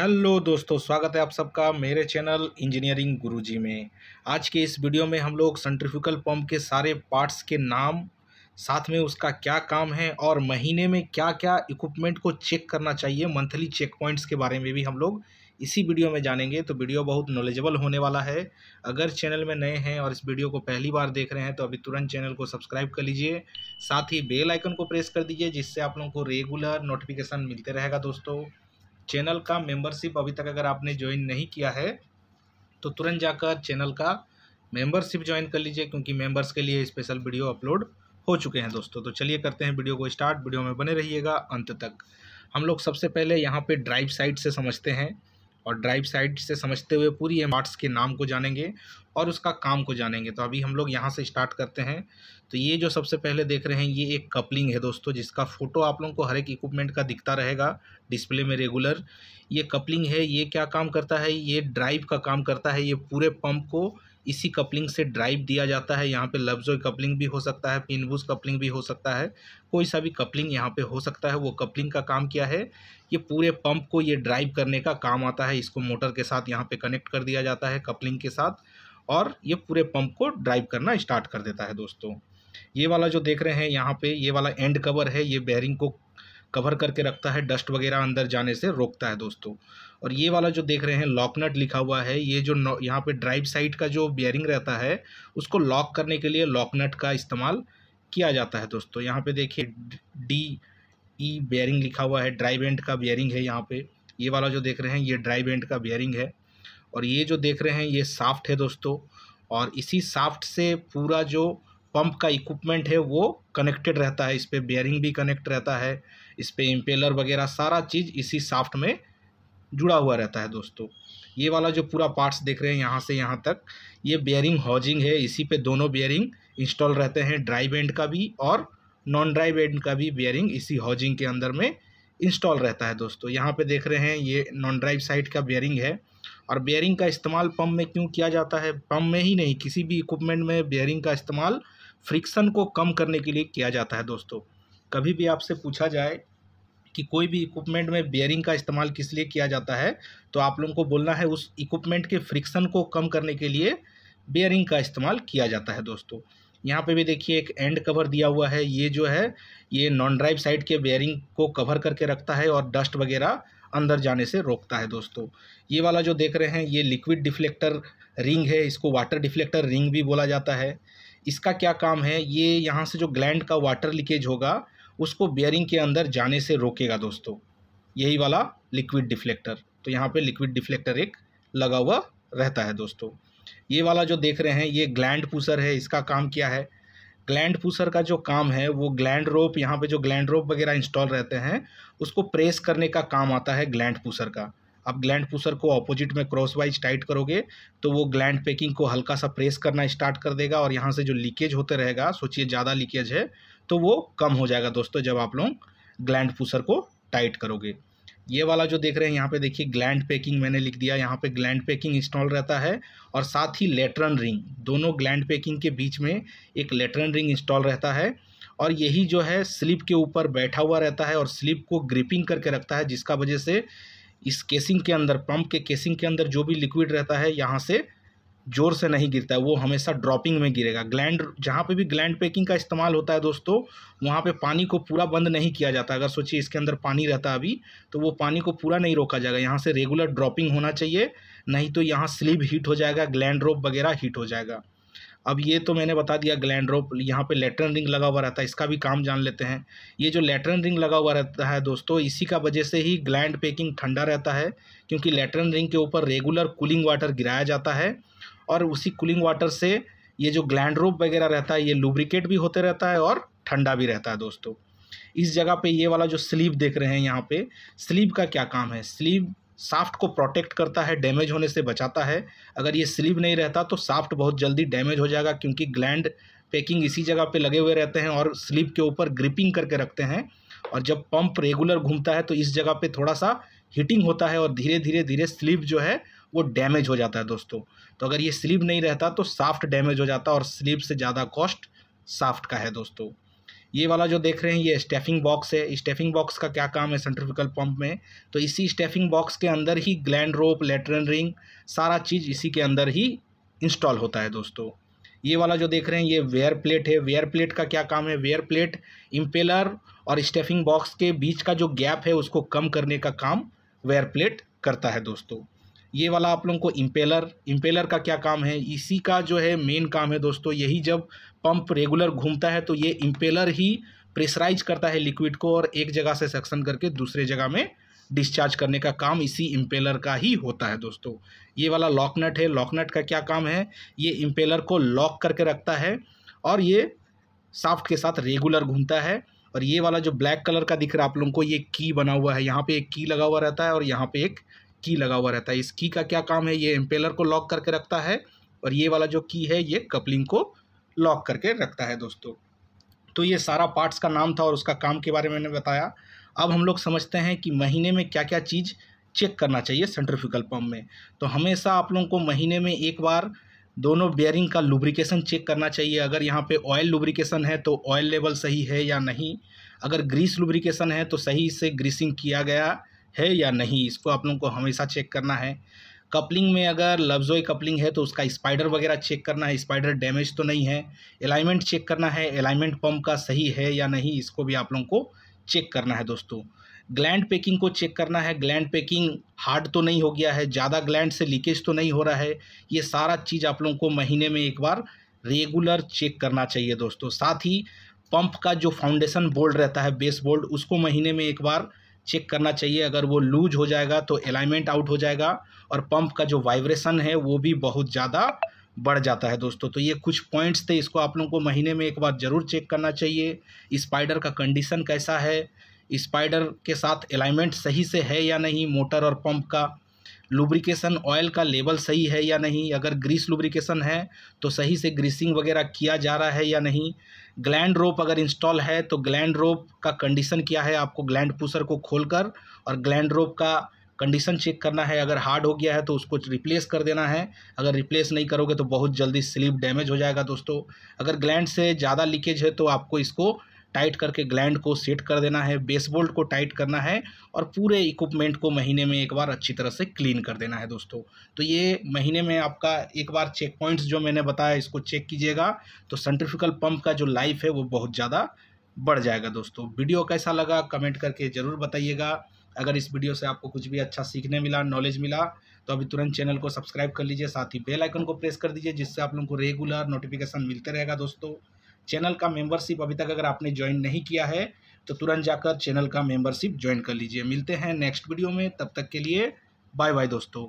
hello दोस्तों स्वागत है आप सबका मेरे चैनल इंजीनियरिंग गुरुजी में आज के इस वीडियो में हम लोग सेंट्रीफ्यूगल पंप के सारे पार्ट्स के नाम साथ में उसका क्या काम है और महीने में क्या क्या इक्विपमेंट को चेक करना चाहिए मंथली चेक पॉइंट्स के बारे में भी हम लोग इसी वीडियो में जानेंगे तो वीडियो बहुत नॉलेजेबल होने वाला है अगर चैनल में नए हैं और इस वीडियो को पहली बार देख रहे हैं तो अभी तुरंत चैनल को सब्सक्राइब कर लीजिए साथ ही बेल आइकन को प्रेस कर दीजिए जिससे आप लोगों को रेगुलर नोटिफिकेशन मिलते रहेगा दोस्तों चैनल का मेंबरशिप अभी तक अगर आपने ज्वाइन नहीं किया है तो तुरंत जाकर चैनल का मेंबरशिप ज्वाइन कर लीजिए क्योंकि मेंबर्स के लिए स्पेशल वीडियो अपलोड हो चुके हैं दोस्तों तो चलिए करते हैं वीडियो को स्टार्ट वीडियो में बने रहिएगा अंत तक हम लोग सबसे पहले यहाँ पर ड्राइव साइट से समझते हैं और ड्राइव साइड से समझते हुए पूरी एम के नाम को जानेंगे और उसका काम को जानेंगे तो अभी हम लोग यहाँ से स्टार्ट करते हैं तो ये जो सबसे पहले देख रहे हैं ये एक कपलिंग है दोस्तों जिसका फ़ोटो आप लोगों को हर एक इक्विपमेंट का दिखता रहेगा डिस्प्ले में रेगुलर ये कपलिंग है ये क्या काम करता है ये ड्राइव का काम करता है ये पूरे पंप को इसी कपलिंग से ड्राइव दिया जाता है यहाँ पे लफ्जो कपलिंग भी हो सकता है पिनबूज कपलिंग भी हो सकता है कोई सा भी कपलिंग यहाँ पे हो सकता है वो कपलिंग का काम क्या है ये पूरे पंप को ये ड्राइव करने का काम आता है इसको मोटर के साथ यहाँ पे कनेक्ट कर दिया जाता है कपलिंग के साथ और ये पूरे पंप को ड्राइव करना स्टार्ट कर देता है दोस्तों ये वाला जो देख रहे हैं यहाँ पे ये वाला एंड कवर है ये बैरिंग को कवर करके रखता है डस्ट वगैरह अंदर जाने से रोकता है दोस्तों और ये वाला जो देख रहे हैं लॉकनट लिखा हुआ है ये जो यहाँ पे ड्राइव साइड का जो बियरिंग रहता है उसको लॉक करने के लिए लॉकनट का इस्तेमाल किया जाता है दोस्तों यहाँ पे देखिए डी ई बियरिंग लिखा हुआ है ड्राइव एंड का बियरिंग है यहाँ पे ये वाला जो देख रहे हैं ये ड्राइव एंड का बियरिंग है और ये जो देख रहे हैं ये साफ्ट है दोस्तों और इसी साफ्ट से पूरा जो पंप का इक्विपमेंट है वो कनेक्टेड रहता है इस पर बियरिंग भी कनेक्ट रहता है इस पर इम्पेलर वगैरह सारा चीज़ इसी साफ्ट में जुड़ा हुआ रहता है दोस्तों ये वाला जो पूरा पार्ट्स देख रहे हैं यहाँ से यहाँ तक ये बेयरिंग हॉजिंग है इसी पे दोनों बेयरिंग इंस्टॉल रहते हैं ड्राइव एंड का भी और नॉन ड्राइव एंड का भी बेयरिंग इसी हॉजिंग के अंदर में इंस्टॉल रहता है दोस्तों यहाँ पे देख रहे हैं ये नॉन ड्राइव साइड का बेयरिंग है और बेयरिंग का इस्तेमाल पम्प में क्यों किया जाता है पम्प में ही नहीं किसी भी इक्विपमेंट में बेयरिंग का इस्तेमाल फ्रिक्शन को कम करने के लिए किया जाता है दोस्तों कभी भी आपसे पूछा जाए कि कोई भी इक्विपमेंट में बेयरिंग का इस्तेमाल किस लिए किया जाता है तो आप लोगों को बोलना है उस इक्विपमेंट के फ्रिक्शन को कम करने के लिए बेयरिंग का इस्तेमाल किया जाता है दोस्तों यहाँ पे भी देखिए एक एंड कवर दिया हुआ है ये जो है ये नॉन ड्राइव साइड के बेयरिंग को कवर करके रखता है और डस्ट वगैरह अंदर जाने से रोकता है दोस्तों ये वाला जो देख रहे हैं ये लिक्विड डिफ्लेक्टर रिंग है इसको वाटर डिफ्लेक्टर रिंग भी बोला जाता है इसका क्या काम है ये यहाँ से जो ग्लैंड का वाटर लीकेज होगा उसको बियरिंग के अंदर जाने से रोकेगा दोस्तों यही वाला लिक्विड डिफ्लेक्टर तो यहाँ पे लिक्विड डिफ्लेक्टर एक लगा हुआ रहता है दोस्तों ये वाला जो देख रहे हैं ये ग्लैंड पुसर है इसका काम क्या है ग्लैंड पूसर का जो काम है वो ग्लैंड रोप यहाँ पे जो ग्लैंड रोप वगैरह इंस्टॉल रहते हैं उसको प्रेस करने का काम आता है ग्लैंड पुसर का आप ग्लैंड पुसर को ऑपोजिट में क्रॉस वाइज टाइट करोगे तो वो ग्लैंड पैकिंग को हल्का सा प्रेस करना स्टार्ट कर देगा और यहाँ से जो लीकेज होते रहेगा सोचिए ज़्यादा लीकेज है तो वो कम हो जाएगा दोस्तों जब आप लोग ग्लैंड पुसर को टाइट करोगे ये वाला जो देख रहे हैं यहाँ पे देखिए ग्लैंड पैकिंग मैंने लिख दिया यहाँ पे ग्लैंड पैकिंग इंस्टॉल रहता है और साथ ही लेटरन रिंग दोनों ग्लैंड पैकिंग के बीच में एक लेटरन रिंग इंस्टॉल रहता है और यही जो है स्लिप के ऊपर बैठा हुआ रहता है और स्लिप को ग्रिपिंग करके रखता है जिसका वजह से इस केसिंग के अंदर पंप के केसिंग के अंदर जो भी लिक्विड रहता है यहाँ से ज़ोर से नहीं गिरता है वो हमेशा ड्रॉपिंग में गिरेगा ग्लैंड जहाँ पे भी ग्लैंड पैकिंग का इस्तेमाल होता है दोस्तों वहाँ पे पानी को पूरा बंद नहीं किया जाता अगर सोचिए इसके अंदर पानी रहता अभी तो वो पानी को पूरा नहीं रोका जाएगा यहाँ से रेगुलर ड्रॉपिंग होना चाहिए नहीं तो यहाँ स्लीव हीट हो जाएगा ग्लैंड रोप वगैरह हीट हो जाएगा अब ये तो मैंने बता दिया ग्लैंड रोप यहाँ पे लेटरन रिंग लगा हुआ रहता है इसका भी काम जान लेते हैं ये जो लेटरन रिंग लगा हुआ रहता है दोस्तों इसी का वजह से ही ग्लैंड पैकिंग ठंडा रहता है क्योंकि लेटरन रिंग के ऊपर रेगुलर कूलिंग वाटर गिराया जाता है और उसी कूलिंग वाटर से ये जो ग्लैंड रोप वगैरह रहता है ये लुब्रिकेट भी होते रहता है और ठंडा भी रहता है दोस्तों इस जगह पे ये वाला जो स्लीव देख रहे हैं यहाँ पे स्लीव का क्या काम है स्लीव साफ्ट को प्रोटेक्ट करता है डैमेज होने से बचाता है अगर ये स्लीव नहीं रहता तो साफ्ट बहुत जल्दी डैमेज हो जाएगा क्योंकि ग्लैंड पैकिंग इसी जगह पे लगे हुए रहते हैं और स्लीव के ऊपर ग्रिपिंग करके रखते हैं और जब पंप रेगुलर घूमता है तो इस जगह पे थोड़ा सा हीटिंग होता है और धीरे धीरे धीरे स्लीव जो है वो डैमेज हो जाता है दोस्तों तो अगर ये स्लीव नहीं रहता तो साफ्ट डैमेज हो जाता और स्लीव से ज़्यादा कॉस्ट साफ्ट का है दोस्तों ये वाला जो देख रहे हैं ये स्टेफिंग बॉक्स है स्टेफिंग बॉक्स का क्या काम है सेंट्रिफिकल पंप में तो इसी स्टेफिंग बॉक्स के अंदर ही ग्लैंड रोप लेटरन रिंग सारा चीज़ इसी के अंदर ही इंस्टॉल होता है दोस्तों ये वाला जो देख रहे हैं ये वेयर प्लेट है वेयर प्लेट का क्या काम है वेयर प्लेट इम्पेलर और स्टेफिंग बॉक्स के बीच का जो गैप है उसको कम करने का काम वेयर प्लेट करता है दोस्तों ये वाला आप लोगों को इम्पेलर इम्पेलर का क्या काम है इसी का जो है मेन काम है दोस्तों यही जब पंप रेगुलर घूमता है तो ये इम्पेलर ही प्रेशराइज करता है लिक्विड को और एक जगह से सक्शन करके दूसरे जगह में डिस्चार्ज करने का काम इसी इम्पेलर का ही होता है दोस्तों ये वाला लॉकनट है लॉकनट का क्या काम है ये इम्पेलर को लॉक करके रखता है और ये साफ्ट के साथ रेगुलर घूमता है और ये वाला जो ब्लैक कलर का दिख रहा है आप लोगों को ये की बना हुआ है यहाँ पे एक की लगा हुआ रहता है और यहाँ पे एक की लगा हुआ रहता है इस की का क्या काम है ये एम्पेलर को लॉक करके रखता है और ये वाला जो की है ये कपलिंग को लॉक करके रखता है दोस्तों तो ये सारा पार्ट्स का नाम था और उसका काम के बारे में मैंने बताया अब हम लोग समझते हैं कि महीने में क्या क्या चीज़ चेक करना चाहिए सेंट्रिफिकल पम्प में तो हमेशा आप लोगों को महीने में एक बार दोनों बेयरिंग का लुब्रिकेशन चेक करना चाहिए अगर यहाँ पे ऑयल लुब्रिकेशन है तो ऑयल लेवल सही है या नहीं अगर ग्रीस लुब्रिकेशन है तो सही से ग्रीसिंग किया गया है या नहीं इसको आप लोगों को हमेशा चेक करना है कपलिंग में अगर लफ्जोई कपलिंग है तो उसका स्पाइडर वगैरह चेक करना है स्पाइडर डैमेज तो नहीं है अलाइनमेंट चेक करना है अलाइनमेंट पम्प का सही है या नहीं इसको भी आप लोगों को चेक करना है दोस्तों ग्लैंड पैकिंग को चेक करना है ग्लैंड पैकिंग हार्ड तो नहीं हो गया है ज़्यादा ग्लैंड से लीकेज तो नहीं हो रहा है ये सारा चीज़ आप लोगों को महीने में एक बार रेगुलर चेक करना चाहिए दोस्तों साथ ही पंप का जो फाउंडेशन बोल्ड रहता है बेस बोल्ड उसको महीने में एक बार चेक करना चाहिए अगर वो लूज हो जाएगा तो अलाइनमेंट आउट हो जाएगा और पंप का जो वाइब्रेशन है वो भी बहुत ज़्यादा बढ़ जाता है दोस्तों तो ये कुछ पॉइंट्स थे इसको आप लोगों को महीने में एक बार ज़रूर चेक करना चाहिए स्पाइडर का कंडीशन कैसा है स्पाइडर के साथ अलाइनमेंट सही से है या नहीं मोटर और पंप का लुब्रिकेशन ऑयल का लेवल सही है या नहीं अगर ग्रीस लुब्रिकेशन है तो सही से ग्रीसिंग वगैरह किया जा रहा है या नहीं ग्लैंड रोप अगर इंस्टॉल है तो ग्लैंड रोप का कंडीशन क्या है आपको ग्लैंड पुसर को खोलकर और ग्लैंड रोप का कंडीशन चेक करना है अगर हार्ड हो गया है तो उसको रिप्लेस कर देना है अगर रिप्लेस नहीं करोगे तो बहुत जल्दी स्लीप डैमेज हो जाएगा दोस्तों अगर ग्लैंड से ज़्यादा लीकेज है तो आपको इसको टाइट करके ग्लैंड को सेट कर देना है बेस बोल्ट को टाइट करना है और पूरे इक्विपमेंट को महीने में एक बार अच्छी तरह से क्लीन कर देना है दोस्तों तो ये महीने में आपका एक बार चेक पॉइंट्स जो मैंने बताया इसको चेक कीजिएगा तो सेंट्रिफिकल पंप का जो लाइफ है वो बहुत ज़्यादा बढ़ जाएगा दोस्तों वीडियो कैसा लगा कमेंट करके ज़रूर बताइएगा अगर इस वीडियो से आपको कुछ भी अच्छा सीखने मिला नॉलेज मिला तो अभी तुरंत चैनल को सब्सक्राइब कर लीजिए साथ ही बेल आइकन को प्रेस कर दीजिए जिससे आप लोगों को रेगुलर नोटिफिकेशन मिलते रहेगा दोस्तों चैनल का मेंबरशिप अभी तक अगर आपने ज्वाइन नहीं किया है तो तुरंत जाकर चैनल का मेंबरशिप ज्वाइन कर लीजिए मिलते हैं नेक्स्ट वीडियो में तब तक के लिए बाय बाय दोस्तों